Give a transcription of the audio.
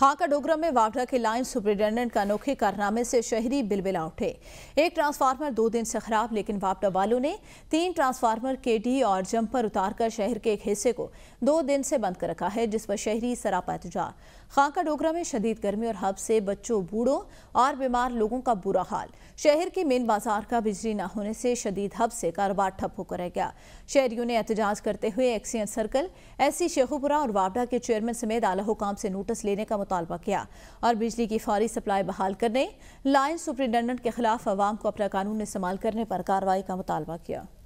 हाका डोगरा में वावड़ा के लाइन सुपरिटेंडेंट का अनोखे कारनामे से शहरी बिलबिला उठे एक ट्रांसफार्मर दो दिन से खराब लेकिन वापडा वालों ने तीन ट्रांसफार्मर केडी और जंपर उतारकर शहर के एक हिस्से को दो दिन से बंद कर रखा है जिस पर शहरी सरापा एहतजाज खाका डोगरा में शदीद गर्मी और हब से बच्चों बूढ़ों और बीमार लोगों का बुरा हाल शहर के मेन बाजार का बिजली न होने से शदीद हब से कारोबार ठप होकर रह गया शहरियों ने एहतजाज करते हुए XEN circle S C Sheikhupura और वापडा के चेयरमैन समेत आला हुकाम से नोटिस लेने का मुतालबा किया और बिजली की फौरी सप्लाई बहाल करने लाइन सुप्रिटेंडेंट के खिलाफ आवाम को अपना कानून इस्तेमाल करने पर कार्रवाई का मुतालबा किया